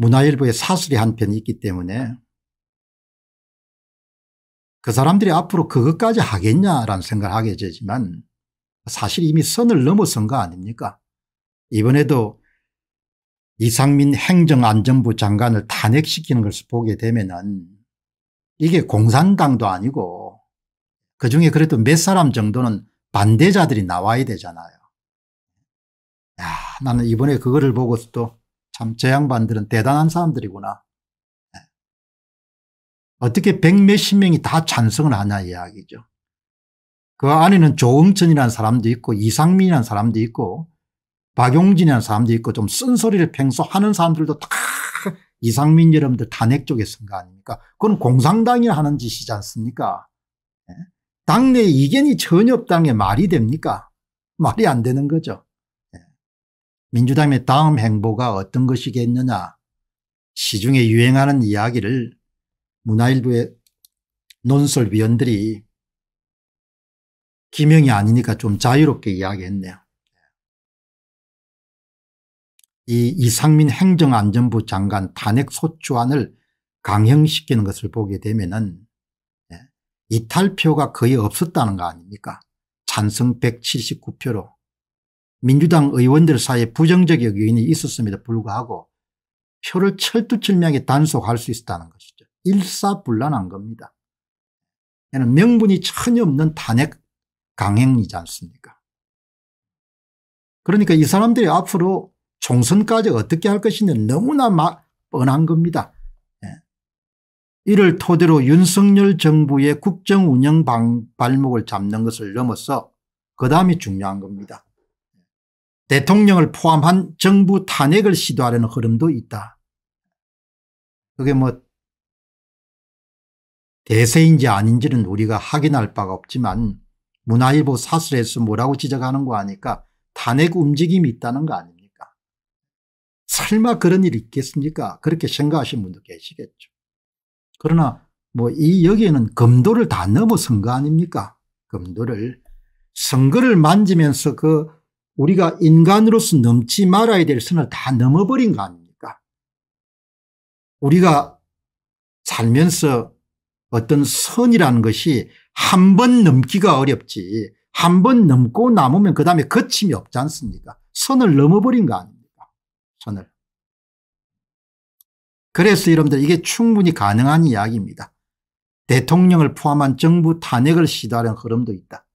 문화일보의 사설이 한 편이 있기 때문에 그 사람들이 앞으로 그것까지 하겠냐라는 생각을 하게 되지만 사실 이미 선을 넘어선 거 아닙니까 이번에도 이상민 행정안전부 장관을 탄핵시키는 것을 보게 되면은 이게 공산당도 아니고 그중에 그래도 몇 사람 정도는 반대자들이 나와야 되잖아요. 야, 나는 이번에 그거를 보고서 또 참, 저 양반들은 대단한 사람들이구나. 예. 어떻게 백 몇십 명이 다 찬성을 하냐 이야기죠. 그 안에는 조응천이라는 사람도 있고 이상민이라는 사람도 있고 박용진이라는 사람도 있고 좀 쓴소리를 평소 하는 사람들도 다 이상민 여러분들 탄핵 쪽에 쓴 거 아닙니까? 그건 공산당이 하는 짓이지 않습니까? 예. 당내 이견이 전혀 없다는 게 말이 됩니까? 말이 안 되는 거죠. 민주당의 다음 행보가 어떤 것이겠느냐 시중에 유행하는 이야기를 문화일보의 논설위원들이 기명이 아니니까 좀 자유롭게 이야기했네요. 이 이상민 행정안전부 장관 탄핵 소추안을 강행시키는 것을 보게 되면은 예, 이탈표가 거의 없었다는 거 아닙니까? 찬성 179표로 민주당 의원들 사이에 부정적 의인이 있었음에도 불구하고 표를 철두철미하게 단속할 수 있었다는 것이죠. 일사불란한 겁니다. 얘는 명분이 전혀 없는 탄핵 강행이지 않습니까 그러니까 이 사람들이 앞으로 총선까지 어떻게 할 것이냐 너무나 막 뻔한 겁니다. 예. 이를 토대로 윤석열 정부의 국정운영 방, 발목을 잡는 것을 넘어서 그 다음이 중요한 겁니다. 대통령을 포함한 정부 탄핵을 시도하려는 흐름도 있다. 그게 뭐 대세인지 아닌지는 우리가 확인할 바가 없지만 문화일보 사설에서 뭐라고 지적하는 거 아니까 탄핵 움직임이 있다는 거 아닙니까? 설마 그런 일이 있겠습니까? 그렇게 생각하시는 분도 계시겠죠. 그러나 뭐 이 여기에는 검도를 다 넘어선 거 아닙니까? 검도를 선거를 만지면서 그 우리가 인간으로서 넘지 말아야 될 선을 다 넘어버린 거 아닙니까? 우리가 살면서 어떤 선이라는 것이 한 번 넘기가 어렵지 한 번 넘고 남으면 그 다음에 거침이 없지 않습니까? 선을 넘어버린 거 아닙니까? 선을. 그래서 여러분들 이게 충분히 가능한 이야기입니다. 대통령을 포함한 정부 탄핵을 시도하는 흐름도 있다.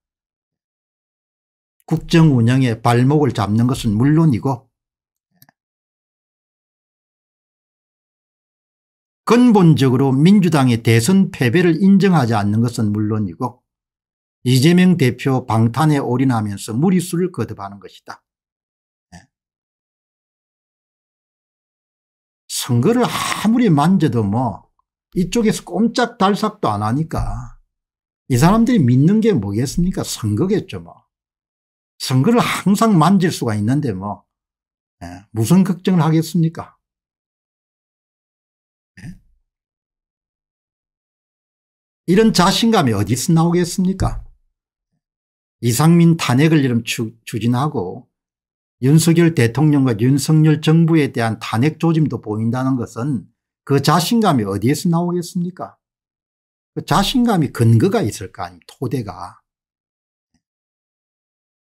국정 운영의 발목을 잡는 것은 물론이고 근본적으로 민주당의 대선 패배를 인정하지 않는 것은 물론이고 이재명 대표 방탄에 올인하면서 무리수를 거듭하는 것이다. 예. 선거를 아무리 만져도 뭐 이쪽에서 꼼짝 달싹도 안 하니까 이 사람들이 믿는 게 뭐겠습니까? 선거겠죠 뭐. 선거를 항상 만질 수가 있는데 뭐 예, 무슨 걱정을 하겠습니까? 예? 이런 자신감이 어디서 나오겠습니까? 이상민 탄핵을 이름 추진하고 윤석열 대통령과 윤석열 정부에 대한 탄핵 조짐도 보인다는 것은 그 자신감이 어디에서 나오겠습니까? 그 자신감이 근거가 있을 거 아닙니까? 토대가.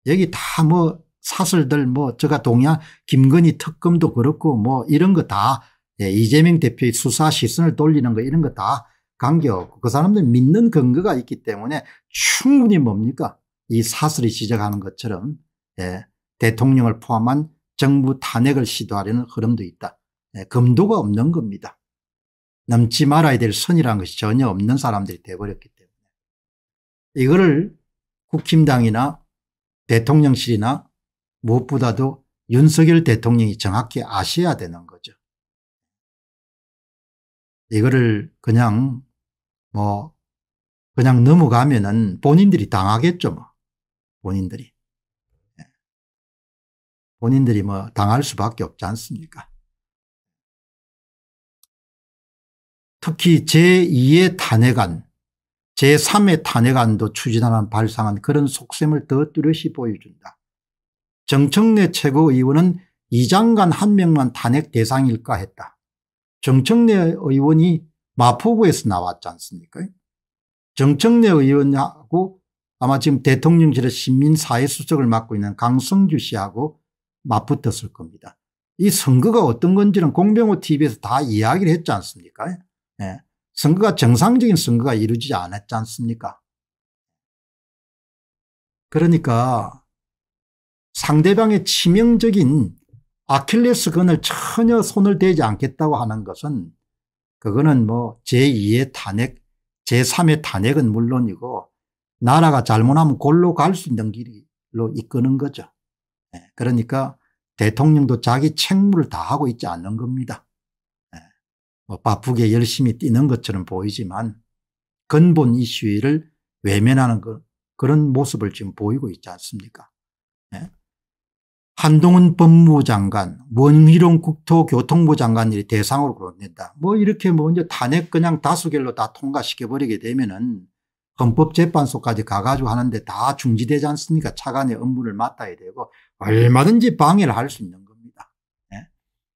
여기 다 뭐 사설들 뭐저가 동양 김건희 특검도 그렇고 뭐 이런 거다 예, 이재명 대표의 수사 시선을 돌리는 거 이런 거 다 관계없고 그 사람들 믿는 근거가 있기 때문에 충분히 뭡니까 이 사설이 지적하는 것처럼 예, 대통령을 포함한 정부 탄핵을 시도하려는 흐름도 있다. 예, 금도가 없는 겁니다. 넘지 말아야 될 선이라는 것이 전혀 없는 사람들이 돼버렸기 때문에 이거를 국힘당이나 대통령실이나 무엇보다도 윤석열 대통령이 정확히 아셔야 되는 거죠. 이거를 그냥 뭐 그냥 넘어가면은 본인들이 당하겠죠 뭐 본인들이 예. 본인들이 뭐 당할 수밖에 없지 않습니까? 특히 제2의 탄핵안 제3의 탄핵안도 추진하는 발상은 그런 속셈을 더 뚜렷이 보여준다. 정청래 최고의원은 이 장관 한 명만 탄핵 대상일까 했다. 정청래 의원이 마포구에서 나왔지 않습니까 정청래 의원하고 아마 지금 대통령실의 신민사회수석을 맡고 있는 강성주 씨하고 맞붙었을 겁니다. 이 선거가 어떤 건지는 공병호 TV에서 다 이야기를 했지 않습니까 예. 선거가 정상적인 선거가 이루어지지 않았지 않습니까? 그러니까 상대방의 치명적인 아킬레스건을 전혀 손을 대지 않겠다고 하는 것은 그거는 뭐 제2의 탄핵 제3의 탄핵은 물론이고 나라가 잘못하면 골로 갈 수 있는 길로 이끄는 거죠. 예, 그러니까 대통령도 자기 책무를 다하고 있지 않는 겁니다. 뭐 바쁘게 열심히 뛰는 것처럼 보이지만 근본 이슈를 외면하는 그, 그런 모습을 지금 보이고 있지 않습니까? 네? 한동훈 법무장관, 원희룡 국토교통부 장관이 대상으로 거론다뭐 이렇게 먼저 뭐 탄핵 그냥 다수결로 다 통과시켜버리게 되면은 헌법재판소까지 가가지고 하는데 다 중지되지 않습니까? 차관의 업무를 맡아야 되고 얼마든지 방해를 할 수 있는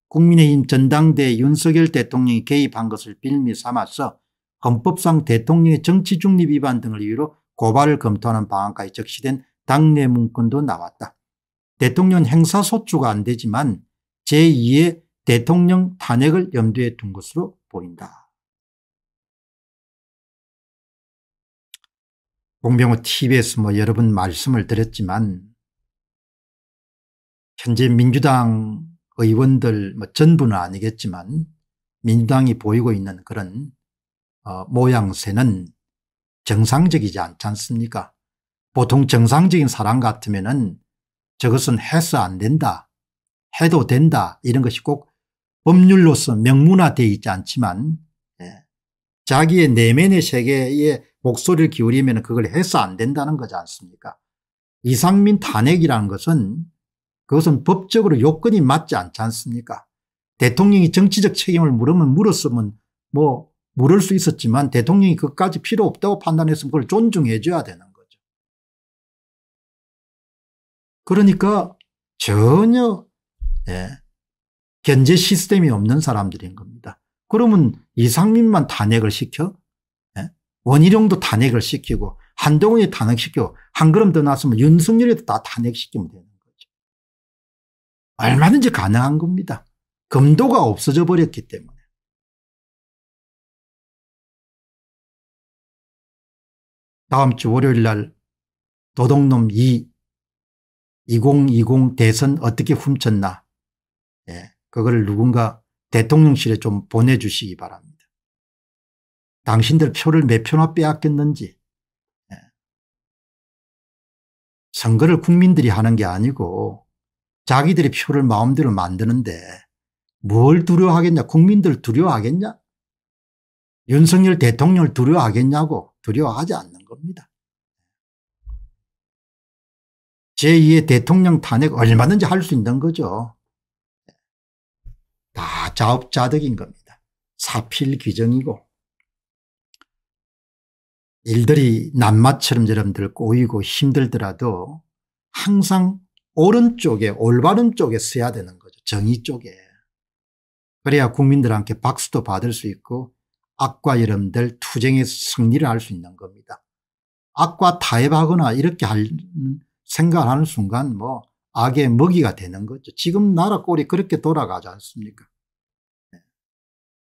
국민의힘 전당대 윤석열 대통령이 개입한 것을 빌미 삼아서 헌법상 대통령의 정치 중립 위반 등을 이유로 고발을 검토하는 방안까지 적시된 당내 문건도 나왔다. 대통령 행사 소추가 안 되지만 제2의 대통령 탄핵을 염두에 둔 것으로 보인다. 공병호 TV에서 뭐 여러 분 말씀을 드렸지만 현재 민주당 의원들 뭐 전부는 아니겠지만 민주당이 보이고 있는 그런 어, 모양새는 정상적이지 않지 않습니까 보통 정상적인 사람 같으면 은 저것은 해서 안 된다 해도 된다 이런 것이 꼭 법률로서 명문화되어 있지 않지만 예. 자기의 내면의 세계에 목소리를 기울이면 그걸 해서 안 된다는 거지 않습니까 이상민 탄핵이라는 것은 그것은 법적으로 요건이 맞지 않지 않습니까? 대통령이 정치적 책임을 물으면 물었으면 뭐 물을 수 있었지만 대통령이 그까지 것 필요 없다고 판단했으면 그걸 존중해 줘야 되는 거죠. 그러니까 전혀 예, 견제 시스템이 없는 사람들인 겁니다. 그러면 이상민만 탄핵을 시켜 예? 원희룡도 탄핵을 시키고 한동훈이 탄핵시켜한 걸음 더나으면 윤석열이도 다 탄핵시키면 되는 얼마든지 가능한 겁니다. 검도가 없어져 버렸기 때문에. 다음 주 월요일 날 도둑놈 2 2020 대선 어떻게 훔쳤나 예, 그거를 누군가 대통령실에 좀 보내주시기 바랍니다. 당신들 표를 몇 표나 빼앗겼는지 예. 선거를 국민들이 하는 게 아니고 자기들의 표를 마음대로 만드는데 뭘 두려워하겠냐 국민들 두려워하겠냐 윤석열 대통령을 두려워하겠냐고 두려워하지 않는 겁니다. 제2의 대통령 탄핵 얼마든지 할 수 있는 거죠. 다 자업자득인 겁니다. 사필귀정이고 일들이 낱마처럼 저럼들 꼬이고 힘들더라도 항상 오른쪽에 올바른 쪽에 써야 되는 거죠. 정의 쪽에. 그래야 국민들한테 박수도 받을 수 있고 악과 여러분들 투쟁의 승리를 할 수 있는 겁니다. 악과 타협하거나 이렇게 할 생각을 하는 순간 뭐 악의 먹이가 되는 거죠. 지금 나라 꼴이 그렇게 돌아가지 않습니까? 네.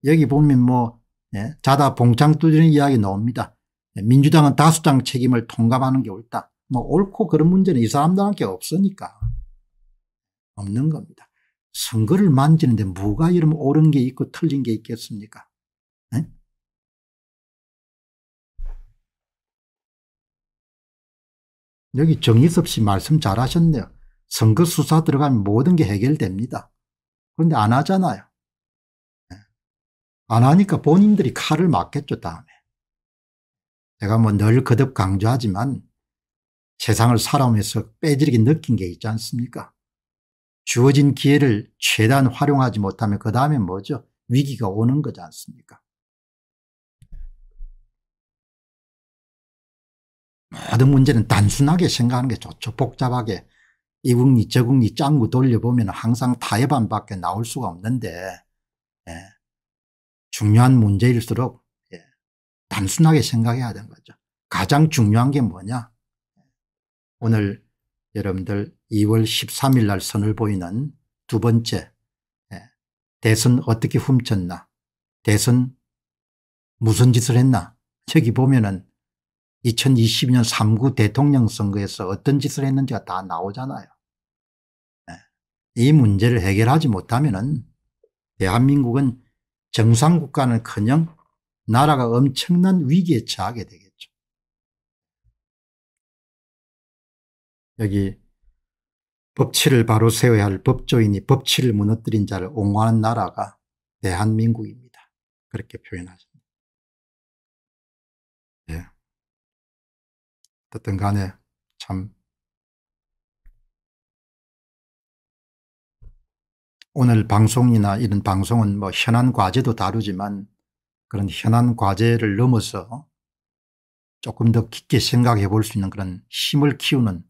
여기 보면 뭐 네, 자다 봉창 뚫리는 이야기 나옵니다. 네, 민주당은 다수당 책임을 통감하는 게 옳다. 뭐 옳고 그런 문제는 이 사람들한테 없으니까 없는 겁니다. 선거를 만지는데 뭐가 이러면 옳은 게 있고 틀린 게 있겠습니까? 네? 여기 정의섭 씨 말씀 잘하셨네요. 선거 수사 들어가면 모든 게 해결됩니다. 그런데 안 하잖아요. 예. 안 하니까 본인들이 칼을 맞겠죠 다음에. 제가 뭐 늘 거듭 강조하지만 세상을 살아오면서 빼지르게 느낀 게 있지 않습니까? 주어진 기회를 최대한 활용하지 못하면 그 다음에 뭐죠? 위기가 오는 거지 않습니까? 모든 문제는 단순하게 생각하는 게 좋죠. 복잡하게 이국리 저국리 짱구 돌려보면 항상 타협안밖에 나올 수가 없는데 예. 중요한 문제일수록 예. 단순하게 생각해야 되는 거죠. 가장 중요한 게 뭐냐? 오늘 여러분들 2월 13일 날 선을 보이는 두 번째 예, 대선 어떻게 훔쳤나 대선 무슨 짓을 했나 저기 보면은 2020년 3구 대통령 선거에서 어떤 짓을 했는지가 다 나오잖아요. 예, 이 문제를 해결하지 못하면 은 대한민국은 정상국가는커녕 나라가 엄청난 위기에 처하게 되겠죠. 여기 법치를 바로 세워야 할 법조인이 법치를 무너뜨린 자를 옹호하는 나라가 대한민국입니다. 그렇게 표현하십니다. 예. 어쨌 간에 참 오늘 방송이나 이런 방송은 뭐 현안 과제도 다루지만 그런 현안 과제를 넘어서 조금 더 깊게 생각해 볼 수 있는 그런 힘을 키우는